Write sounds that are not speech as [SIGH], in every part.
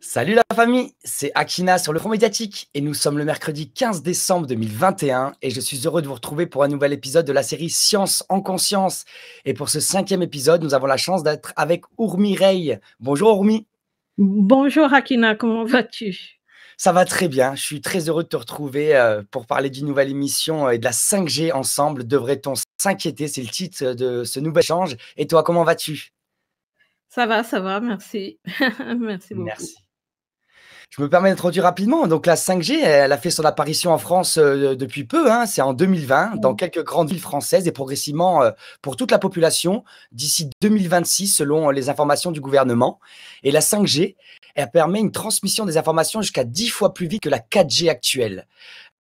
Salut la famille, c'est Akina sur le Front Médiatique et nous sommes le mercredi 15 décembre 2021 et je suis heureux de vous retrouver pour un nouvel épisode de la série Science en conscience. Et pour ce cinquième épisode, nous avons la chance d'être avec Ourmi Rey. Bonjour Ourmi. Bonjour Akina, comment vas-tu ça va très bien. Je suis très heureux de te retrouver euh, pour parler d'une nouvelle émission euh, et de la 5G ensemble. Devrait-on s'inquiéter C'est le titre de ce nouvel échange. Et toi, comment vas-tu Ça va, ça va. Merci. [LAUGHS] merci beaucoup. Merci. Je me permets d'introduire rapidement. Donc, la 5G, elle a fait son apparition en France euh, depuis peu. Hein. C'est en 2020, dans quelques grandes villes françaises et progressivement euh, pour toute la population d'ici 2026, selon les informations du gouvernement. Et la 5G, elle permet une transmission des informations jusqu'à 10 fois plus vite que la 4G actuelle.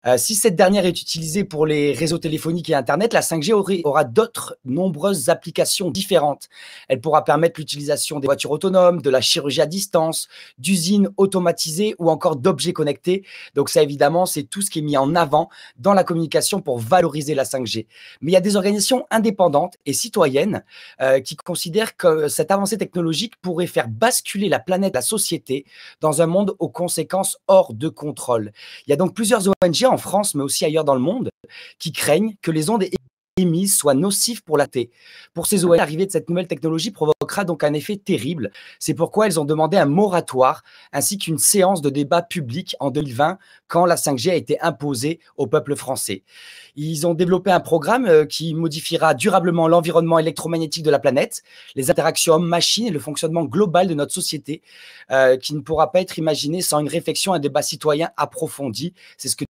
Euh, si cette dernière est utilisée pour les réseaux téléphoniques et Internet, la 5G aura d'autres nombreuses applications différentes. Elle pourra permettre l'utilisation des voitures autonomes, de la chirurgie à distance, d'usines automatisées ou encore d'objets connectés. Donc ça, évidemment, c'est tout ce qui est mis en avant dans la communication pour valoriser la 5G. Mais il y a des organisations indépendantes et citoyennes euh, qui considèrent que cette avancée technologique pourrait faire basculer la planète, la société, dans un monde aux conséquences hors de contrôle. Il y a donc plusieurs ONG en France, mais aussi ailleurs dans le monde, qui craignent que les ondes émises soient nocives pour la thé. Pour ces ONG, l'arrivée de cette nouvelle technologie provoquera donc un effet terrible. C'est pourquoi elles ont demandé un moratoire ainsi qu'une séance de débat public en 2020 quand la 5G a été imposée au peuple français. Ils ont développé un programme euh, qui modifiera durablement l'environnement électromagnétique de la planète, les interactions homme-machine et le fonctionnement global de notre société euh, qui ne pourra pas être imaginé sans une réflexion, un débat citoyen approfondi. C'est ce que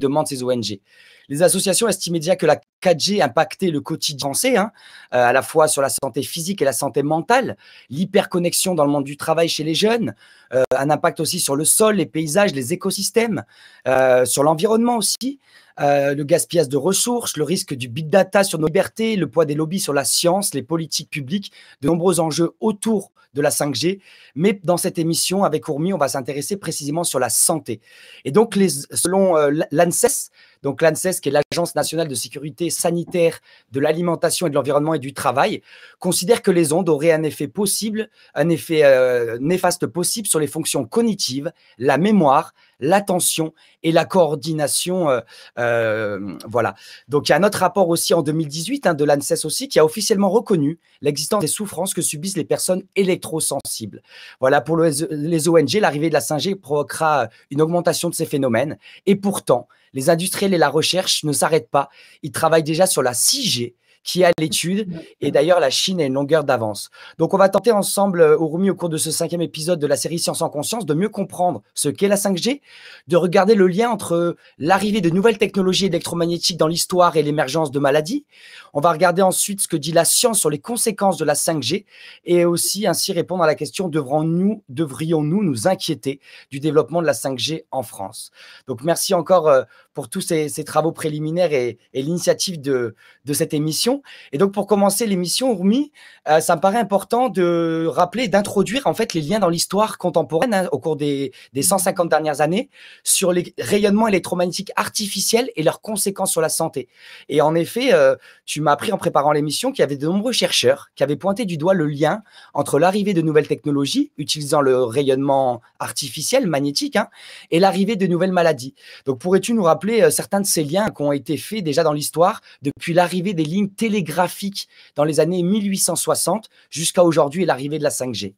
demandent ces ONG. Les associations estiment déjà que la 4G impactait le quotidien français, hein, euh, à la fois sur la santé physique et la santé mentale, l'hyperconnexion dans le monde du travail chez les jeunes, euh, un impact aussi sur le sol, les paysages, les écosystèmes, euh, sur l'environnement aussi. Euh, le gaspillage de ressources, le risque du big data sur nos libertés, le poids des lobbies sur la science, les politiques publiques, de nombreux enjeux autour de la 5G. Mais dans cette émission, avec Ourmi, on va s'intéresser précisément sur la santé. Et donc, selon euh, l'ANSES, e donc l'ANSES, qui est l'Agence nationale de sécurité sanitaire de l'alimentation et de l'environnement et du travail, considère que les ondes auraient un effet possible, un effet euh, néfaste possible sur les fonctions cognitives, la mémoire, l'attention et la coordination. Euh, euh, voilà. Donc il y a un autre rapport aussi en 2018 hein, de l'ANSES aussi qui a officiellement reconnu l'existence des souffrances que subissent les personnes électrosensibles. Voilà, pour les ONG, l'arrivée de la 5G provoquera une augmentation de ces phénomènes. Et pourtant, les industriels et la recherche ne s'arrêtent pas. Ils travaillent déjà sur la 6G qui est à l'étude. Et d'ailleurs, la Chine a une longueur d'avance. Donc, on va tenter ensemble, Urumi, euh, au cours de ce cinquième épisode de la série Science en conscience, de mieux comprendre ce qu'est la 5G, de regarder le lien entre euh, l'arrivée de nouvelles technologies électromagnétiques dans l'histoire et l'émergence de maladies. On va regarder ensuite ce que dit la science sur les conséquences de la 5G et aussi ainsi répondre à la question devrions-nous devrions -nous, nous inquiéter du développement de la 5G en France Donc merci encore euh, pour tous ces, travaux préliminaires et, l'initiative de, cette émission. Et donc pour commencer l'émission, Rumi, euh, ça me paraît important de rappeler, d'introduire en fait les liens dans l'histoire contemporaine hein, au cours des, 150 dernières années sur les rayonnements électromagnétiques artificiels et leurs conséquences sur la santé. Et en effet, euh, tu m'a appris en préparant l'émission qu'il y avait de nombreux chercheurs qui avaient pointé du doigt le lien entre l'arrivée de nouvelles technologies, utilisant le rayonnement artificiel, magnétique, hein, et l'arrivée de nouvelles maladies. Donc, pourrais-tu nous rappeler euh, certains de ces liens qui ont été faits déjà dans l'histoire depuis l'arrivée des lignes télégraphiques dans les années 1860 jusqu'à aujourd'hui et l'arrivée de la 5G